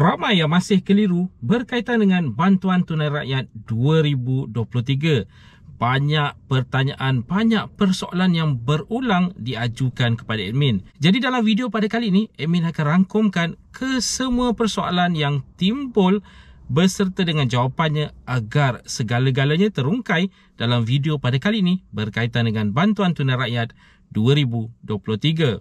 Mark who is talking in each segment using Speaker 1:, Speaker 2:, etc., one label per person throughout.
Speaker 1: ramai yang masih keliru berkaitan dengan bantuan tunai rakyat 2023. Banyak pertanyaan, banyak persoalan yang berulang diajukan kepada admin. Jadi dalam video pada kali ini, admin akan rangkumkan kesemua persoalan yang timbul berserta dengan jawapannya agar segala-galanya terungkai dalam video pada kali ini berkaitan dengan bantuan tunai rakyat 2023.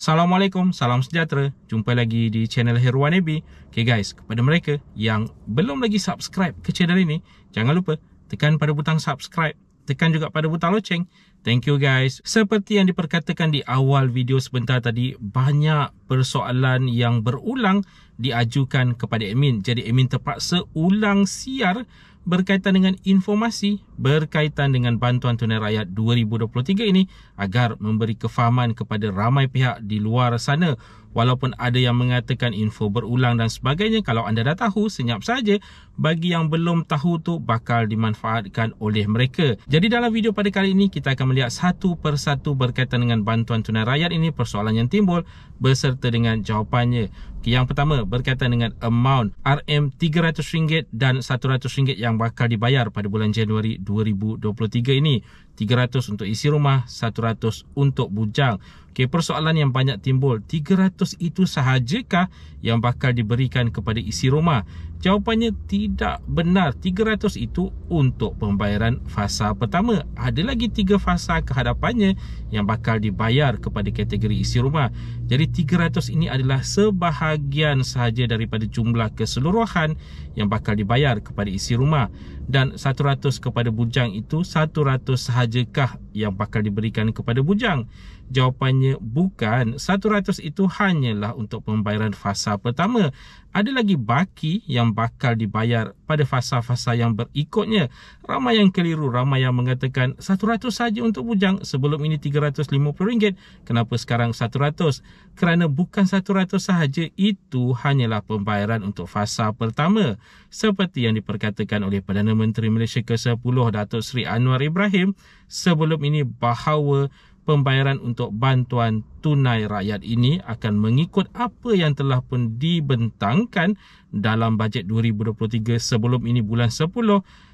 Speaker 1: Assalamualaikum, salam sejahtera. Jumpa lagi di channel Heruan AB. Okay guys, kepada mereka yang belum lagi subscribe ke channel ini, jangan lupa tekan pada butang subscribe, tekan juga pada butang loceng. Thank you guys. Seperti yang diperkatakan di awal video sebentar tadi, banyak persoalan yang berulang diajukan kepada admin. Jadi admin terpaksa ulang siar berkaitan dengan informasi berkaitan dengan bantuan tunai rakyat 2023 ini agar memberi kefahaman kepada ramai pihak di luar sana Walaupun ada yang mengatakan info berulang dan sebagainya, kalau anda dah tahu, senyap saja bagi yang belum tahu tu bakal dimanfaatkan oleh mereka. Jadi dalam video pada kali ini, kita akan melihat satu persatu berkaitan dengan bantuan tunai rakyat ini persoalan yang timbul berserta dengan jawapannya. Yang pertama berkaitan dengan amount RM300 dan RM100 yang bakal dibayar pada bulan Januari 2023 ini. 300 untuk isi rumah, 100 untuk bujang. Okay, persoalan yang banyak timbul, 300 itu sahajakah yang bakal diberikan kepada isi rumah? Jawapannya tidak benar. 300 itu untuk pembayaran fasa pertama. Ada lagi 3 fasa kehadapannya yang bakal dibayar kepada kategori isi rumah. Jadi 300 ini adalah sebahagian sahaja daripada jumlah keseluruhan yang bakal dibayar kepada isi rumah. Dan 100 kepada bujang itu 100 sahaja sahajakah yang bakal diberikan kepada bujang? Jawapannya bukan. 100 itu hanyalah untuk pembayaran fasa pertama. Ada lagi baki yang bakal dibayar pada fasa-fasa yang berikutnya. Ramai yang keliru, ramai yang mengatakan 100 saja untuk bujang. Sebelum ini RM350. Kenapa sekarang 100? Kerana bukan 100 sahaja, itu hanyalah pembayaran untuk fasa pertama. Seperti yang diperkatakan oleh Perdana Menteri Malaysia ke-10, Datuk Seri Anwar Ibrahim, sebelum Jacob ini bahawa pembayaran untuk bantuan tunai rakyat ini akan mengikut apa yang telah pun dibentangkan dalam bajet 2023 sebelum ini bulan 10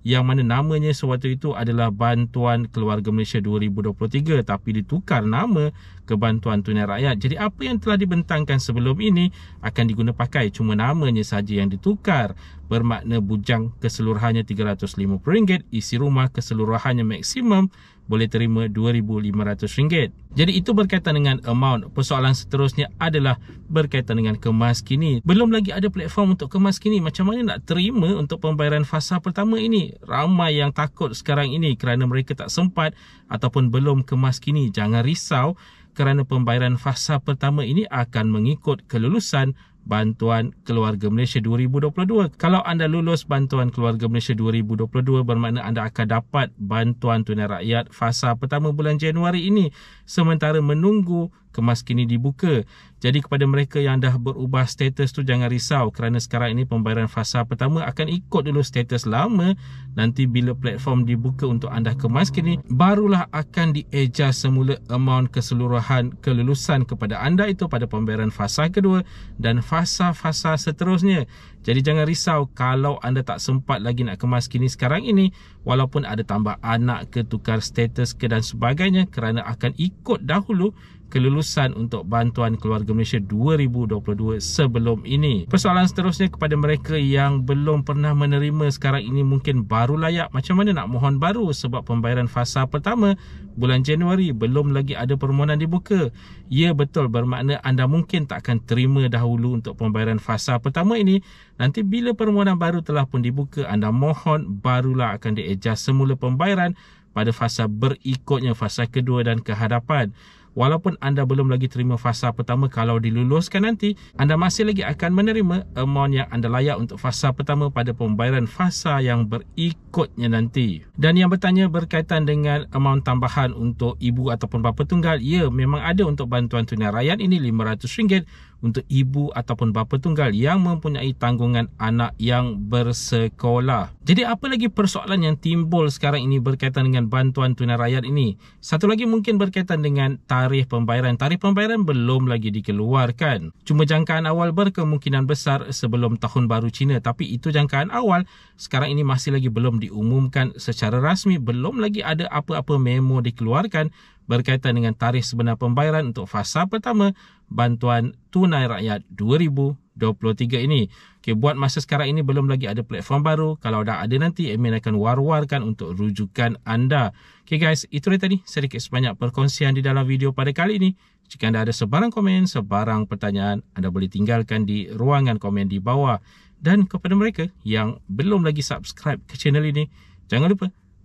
Speaker 1: yang mana namanya sewaktu itu adalah Bantuan Keluarga Malaysia 2023 tapi ditukar nama ke Bantuan Tunai Rakyat. Jadi apa yang telah dibentangkan sebelum ini akan diguna pakai. cuma namanya saja yang ditukar bermakna bujang keseluruhannya RM350 isi rumah keseluruhannya maksimum boleh terima RM2,500. Jadi itu berkaitan dengan amount. Persoalan seterusnya adalah berkaitan dengan kemas kini. Belum lagi ada platform untuk kemas kini. Macam mana nak terima untuk pembayaran fasa pertama ini? Ramai yang takut sekarang ini kerana mereka tak sempat ataupun belum kemas kini. Jangan risau kerana pembayaran fasa pertama ini akan mengikut kelulusan bantuan keluarga Malaysia 2022. Kalau anda lulus bantuan keluarga Malaysia 2022 bermakna anda akan dapat bantuan tunai rakyat fasa pertama bulan Januari ini sementara menunggu kemas kini dibuka. Jadi kepada mereka yang dah berubah status tu jangan risau kerana sekarang ini pembayaran fasa pertama akan ikut dulu status lama. Nanti bila platform dibuka untuk anda kemas kini barulah akan dieja semula amount keseluruhan kelulusan kepada anda itu pada pembayaran fasa kedua dan fasa-fasa seterusnya. Jadi jangan risau kalau anda tak sempat lagi nak kemas kini sekarang ini walaupun ada tambah anak ke tukar status ke dan sebagainya kerana akan ikut dahulu kelulusan untuk bantuan keluarga Malaysia 2022 sebelum ini. Persoalan seterusnya kepada mereka yang belum pernah menerima sekarang ini mungkin baru layak macam mana nak mohon baru sebab pembayaran fasa pertama bulan Januari belum lagi ada permohonan dibuka. Ya betul bermakna anda mungkin tak akan terima dahulu untuk pembayaran fasa pertama ini. Nanti bila permohonan baru telah pun dibuka anda mohon barulah akan diadjust semula pembayaran pada fasa berikutnya, fasa kedua dan kehadapan walaupun anda belum lagi terima fasa pertama kalau diluluskan nanti anda masih lagi akan menerima amount yang anda layak untuk fasa pertama pada pembayaran fasa yang berikutnya nanti dan yang bertanya berkaitan dengan amount tambahan untuk ibu ataupun bapa tunggal ya memang ada untuk bantuan tunai rakyat ini RM500 untuk ibu ataupun bapa tunggal yang mempunyai tanggungan anak yang bersekolah. Jadi apa lagi persoalan yang timbul sekarang ini berkaitan dengan bantuan tunai rakyat ini? Satu lagi mungkin berkaitan dengan tar- tarikh pembayaran. Tarikh pembayaran belum lagi dikeluarkan. Cuma jangkaan awal berkemungkinan besar sebelum tahun baru Cina. Tapi itu jangkaan awal. Sekarang ini masih lagi belum diumumkan secara rasmi. Belum lagi ada apa-apa memo dikeluarkan berkaitan dengan tarikh sebenar pembayaran untuk fasa pertama bantuan tunai rakyat 2023 ini. Okey, buat masa sekarang ini belum lagi ada platform baru. Kalau dah ada nanti admin akan war-warkan untuk rujukan anda. Okey guys, itu dia tadi sedikit sebanyak perkongsian di dalam video pada kali ini. Jika anda ada sebarang komen, sebarang pertanyaan, anda boleh tinggalkan di ruangan komen di bawah. Dan kepada mereka yang belum lagi subscribe ke channel ini, jangan lupa